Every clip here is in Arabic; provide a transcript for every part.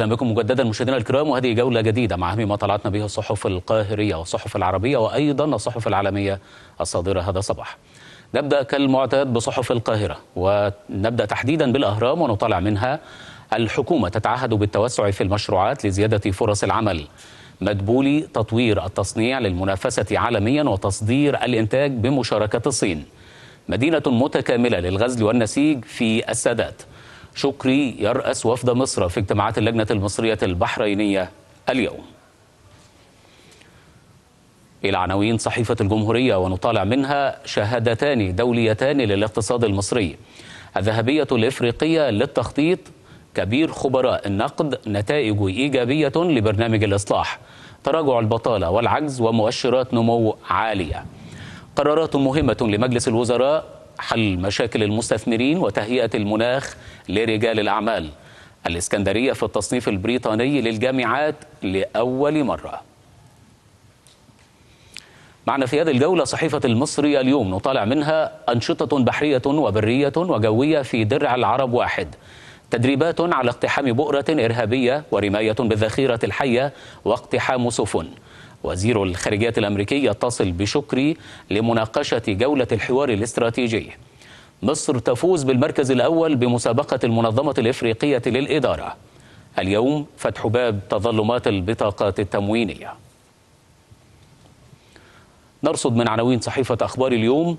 اهلا بكم مجددا مشاهدينا الكرام وهذه جوله جديده مع اهم ما طلعتنا به الصحف القاهريه والصحف العربيه وايضا الصحف العالميه الصادره هذا الصباح. نبدا كالمعتاد بصحف القاهره ونبدا تحديدا بالاهرام ونطلع منها الحكومه تتعهد بالتوسع في المشروعات لزياده فرص العمل. مدبولي تطوير التصنيع للمنافسه عالميا وتصدير الانتاج بمشاركه الصين. مدينه متكامله للغزل والنسيج في السادات. شكري يرأس وفد مصر في اجتماعات اللجنة المصرية البحرينية اليوم إلى عناوين صحيفة الجمهورية ونطالع منها شهادتان دوليتان للاقتصاد المصري الذهبية الإفريقية للتخطيط كبير خبراء النقد نتائج إيجابية لبرنامج الإصلاح تراجع البطالة والعجز ومؤشرات نمو عالية قرارات مهمة لمجلس الوزراء حل مشاكل المستثمرين وتهيئة المناخ لرجال الأعمال الإسكندرية في التصنيف البريطاني للجامعات لأول مرة معنا في هذه الجولة صحيفة المصرية اليوم نطالع منها أنشطة بحرية وبرية وجوية في درع العرب واحد تدريبات على اقتحام بؤرة إرهابية ورماية بالذخيرة الحية واقتحام سفن وزير الخارجية الأمريكي يتصل بشكري لمناقشة جولة الحوار الاستراتيجي مصر تفوز بالمركز الأول بمسابقة المنظمة الإفريقية للإدارة اليوم فتح باب تظلمات البطاقات التموينية نرصد من عناوين صحيفة أخبار اليوم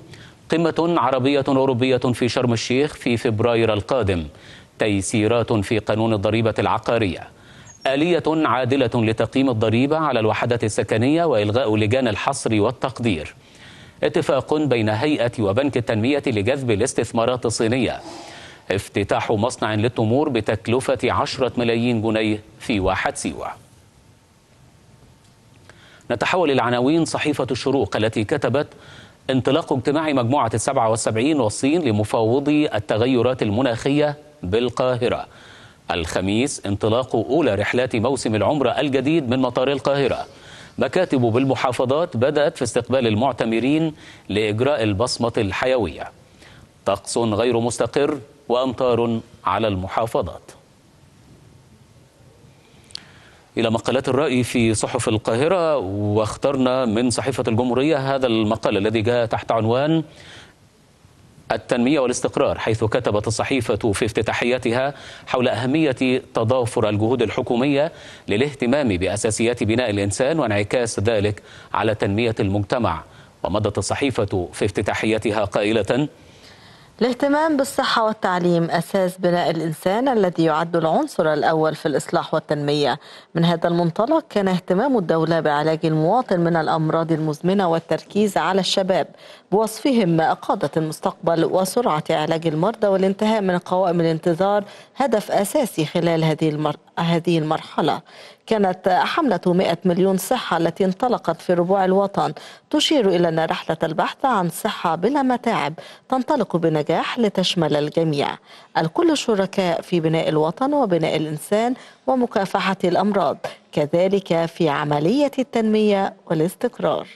قمة عربية أوروبية في شرم الشيخ في فبراير القادم تيسيرات في قانون الضريبة العقارية آلية عادلة لتقييم الضريبة على الوحدات السكنية وإلغاء لجان الحصر والتقدير اتفاق بين هيئة وبنك التنمية لجذب الاستثمارات الصينية افتتاح مصنع للتمور بتكلفة 10 ملايين جنيه في واحد سيوة نتحول إلى عناوين صحيفة الشروق التي كتبت انطلاق اجتماع مجموعة السبعة والسبعين والصين لمفاوضي التغيرات المناخية بالقاهرة الخميس انطلاق أولى رحلات موسم العمرة الجديد من مطار القاهرة مكاتب بالمحافظات بدأت في استقبال المعتمرين لإجراء البصمة الحيوية طقس غير مستقر وأمطار على المحافظات إلى مقالات الرأي في صحف القاهرة واخترنا من صحيفة الجمهورية هذا المقال الذي جاء تحت عنوان التنمية والاستقرار حيث كتبت الصحيفة في افتتاحيتها حول أهمية تضافر الجهود الحكومية للاهتمام بأساسيات بناء الإنسان وانعكاس ذلك على تنمية المجتمع ومضت الصحيفة في افتتاحيتها قائلة الاهتمام بالصحة والتعليم أساس بناء الإنسان الذي يعد العنصر الأول في الإصلاح والتنمية من هذا المنطلق كان اهتمام الدولة بعلاج المواطن من الأمراض المزمنة والتركيز على الشباب بوصفهم إقادة المستقبل وسرعة علاج المرضى والانتهاء من قوائم الانتظار هدف أساسي خلال هذه هذه المرحلة كانت حملة 100 مليون صحة التي انطلقت في ربوع الوطن تشير إلى أن رحلة البحث عن صحة بلا متاعب تنطلق بنجاح لتشمل الجميع الكل شركاء في بناء الوطن وبناء الإنسان ومكافحة الأمراض كذلك في عملية التنمية والاستقرار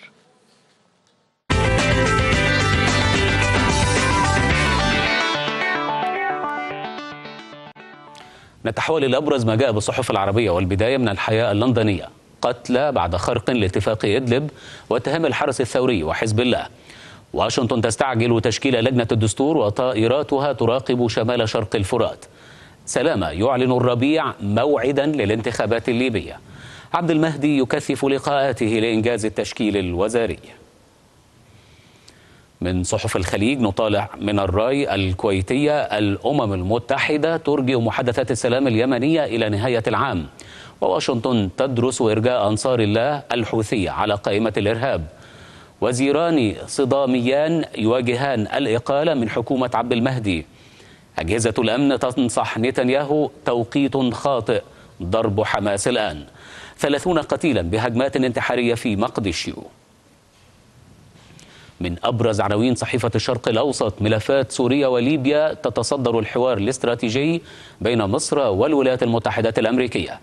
نتحول إلى أبرز ما جاء بالصحف العربية والبداية من الحياة اللندنية قتلى بعد خرق لاتفاق إدلب واتهام الحرس الثوري وحزب الله واشنطن تستعجل تشكيل لجنة الدستور وطائراتها تراقب شمال شرق الفرات سلامة يعلن الربيع موعدا للانتخابات الليبية عبد المهدي يكثف لقاءاته لإنجاز التشكيل الوزاري من صحف الخليج نطالع من الراي الكويتية الأمم المتحدة ترجي محادثات السلام اليمنية إلى نهاية العام وواشنطن تدرس إرجاء أنصار الله الحوثي على قائمة الإرهاب وزيران صداميان يواجهان الإقالة من حكومة عبد المهدي أجهزة الأمن تنصح نتنياهو توقيت خاطئ ضرب حماس الآن ثلاثون قتيلا بهجمات انتحارية في مقدشيو من أبرز عناوين صحيفة الشرق الأوسط ملفات سوريا وليبيا تتصدر الحوار الاستراتيجي بين مصر والولايات المتحدة الأمريكية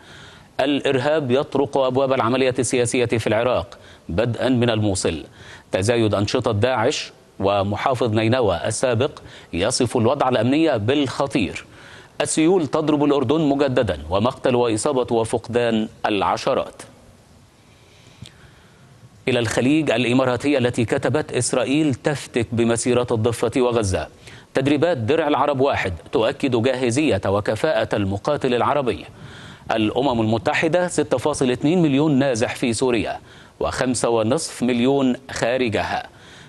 الإرهاب يطرق أبواب العملية السياسية في العراق بدءا من الموصل تزايد أنشطة داعش ومحافظ نينوى السابق يصف الوضع الأمني بالخطير السيول تضرب الأردن مجددا ومقتل وإصابة وفقدان العشرات إلى الخليج الإماراتية التي كتبت إسرائيل تفتك بمسيرات الضفة وغزة تدريبات درع العرب واحد تؤكد جاهزية وكفاءة المقاتل العربي الأمم المتحدة 6.2 مليون نازح في سوريا و5.5 مليون خارجها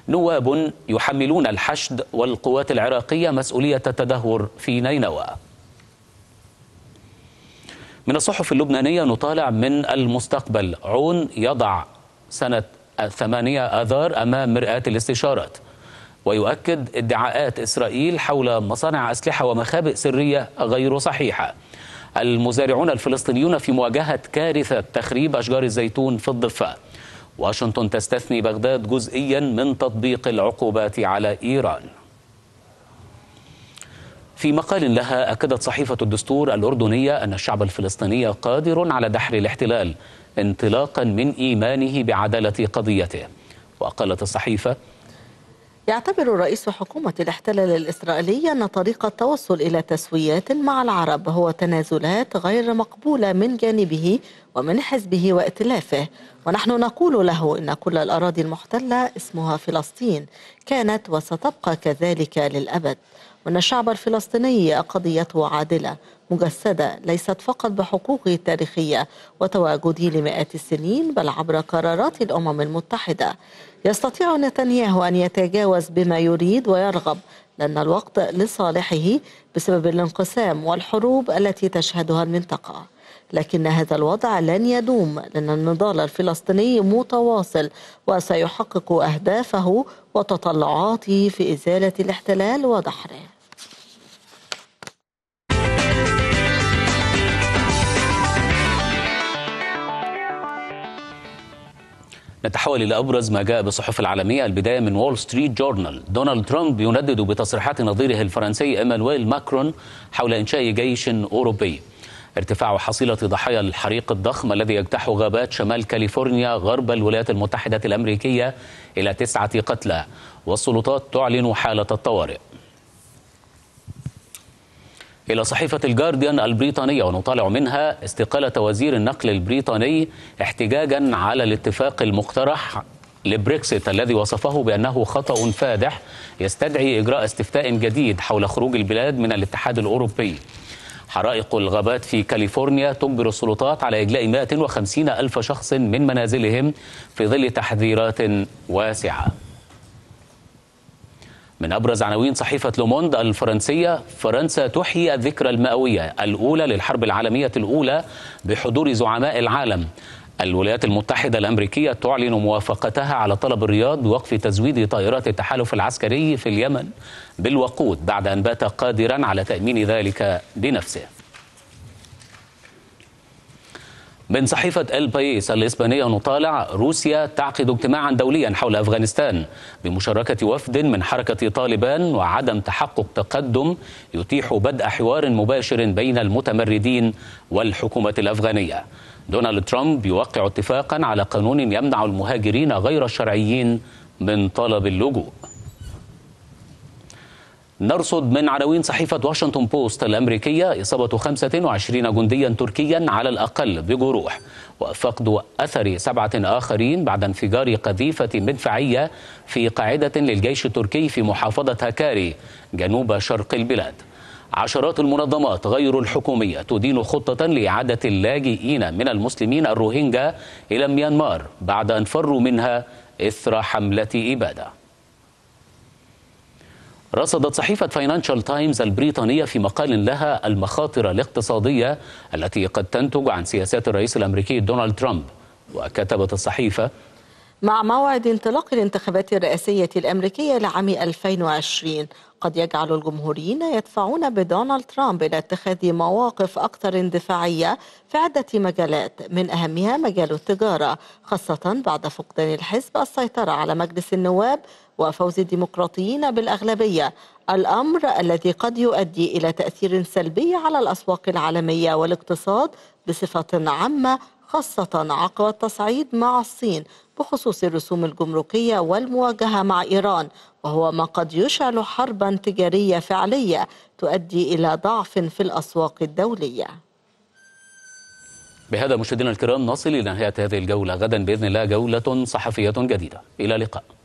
نواب يحملون الحشد والقوات العراقية مسؤولية التدهور في نينوى من الصحف اللبنانية نطالع من المستقبل عون يضع سنة 8 آذار أمام مرآة الاستشارات ويؤكد ادعاءات إسرائيل حول مصانع أسلحة ومخابئ سرية غير صحيحة المزارعون الفلسطينيون في مواجهة كارثة تخريب أشجار الزيتون في الضفة واشنطن تستثني بغداد جزئيا من تطبيق العقوبات على إيران في مقال لها أكدت صحيفة الدستور الأردنية أن الشعب الفلسطيني قادر على دحر الاحتلال انطلاقا من إيمانه بعدالة قضيته وقالت الصحيفة يعتبر رئيس حكومة الاحتلال الإسرائيلي أن طريق التوصل إلى تسويات مع العرب هو تنازلات غير مقبولة من جانبه ومن حزبه وائتلافه ونحن نقول له إن كل الأراضي المحتلة اسمها فلسطين كانت وستبقى كذلك للأبد وأن الشعب الفلسطيني قضيته عادلة مجسدة ليست فقط بحقوقه التاريخية وتواجده لمئات السنين بل عبر قرارات الأمم المتحدة يستطيع نتنياهو أن يتجاوز بما يريد ويرغب لأن الوقت لصالحه بسبب الانقسام والحروب التي تشهدها المنطقة لكن هذا الوضع لن يدوم لأن النضال الفلسطيني متواصل وسيحقق أهدافه وتطلعاته في إزالة الاحتلال ودحره نتحول إلى أبرز ما جاء بالصحف العالمية البداية من وول ستريت جورنال دونالد ترامب يندد بتصريحات نظيره الفرنسي إيمانويل ماكرون حول إنشاء جيش أوروبي ارتفاع حصيلة ضحايا الحريق الضخم الذي يجتاح غابات شمال كاليفورنيا غرب الولايات المتحدة الأمريكية إلى تسعة قتلى والسلطات تعلن حالة الطوارئ إلى صحيفة الجارديان البريطانية ونطالع منها استقالة وزير النقل البريطاني احتجاجا على الاتفاق المقترح لبريكسيت الذي وصفه بأنه خطأ فادح يستدعي إجراء استفتاء جديد حول خروج البلاد من الاتحاد الأوروبي حرائق الغابات في كاليفورنيا تجبر السلطات على إجلاء 150 ألف شخص من منازلهم في ظل تحذيرات واسعة من أبرز عناوين صحيفة لوموند الفرنسية فرنسا تحيي الذكرى المئوية الأولى للحرب العالمية الأولى بحضور زعماء العالم الولايات المتحدة الأمريكية تعلن موافقتها على طلب الرياض بوقف تزويد طائرات التحالف العسكري في اليمن بالوقود بعد أن بات قادرا على تأمين ذلك بنفسه من صحيفة البايس الإسبانية نطالع روسيا تعقد اجتماعا دوليا حول أفغانستان بمشاركة وفد من حركة طالبان وعدم تحقق تقدم يتيح بدء حوار مباشر بين المتمردين والحكومة الأفغانية دونالد ترامب يوقع اتفاقا على قانون يمنع المهاجرين غير الشرعيين من طلب اللجوء نرصد من عناوين صحيفة واشنطن بوست الأمريكية إصابة 25 جنديا تركيا على الأقل بجروح وفقد أثر سبعة آخرين بعد انفجار قذيفة مدفعية في قاعدة للجيش التركي في محافظة هكاري جنوب شرق البلاد عشرات المنظمات غير الحكومية تدين خطة لإعادة اللاجئين من المسلمين الروهينجا إلى ميانمار بعد أن فروا منها إثر حملة إبادة رصدت صحيفة فاينانشال تايمز البريطانية في مقال لها المخاطر الاقتصادية التي قد تنتج عن سياسات الرئيس الأمريكي دونالد ترامب وكتبت الصحيفة مع موعد انطلاق الانتخابات الرئاسية الأمريكية لعام 2020 قد يجعل الجمهوريين يدفعون بدونالد ترامب إلى اتخاذ مواقف أكثر اندفاعية في عدة مجالات من أهمها مجال التجارة خاصة بعد فقدان الحزب السيطرة على مجلس النواب وفوز الديمقراطيين بالأغلبية الأمر الذي قد يؤدي إلى تأثير سلبي على الأسواق العالمية والاقتصاد بصفة عامة خاصة عقب التصعيد مع الصين بخصوص الرسوم الجمركية والمواجهة مع إيران وهو ما قد يشعل حربا تجارية فعلية تؤدي إلى ضعف في الأسواق الدولية بهذا مشاهدينا الكرام نصل إلى نهاية هذه الجولة غدا بإذن الله جولة صحفية جديدة إلى اللقاء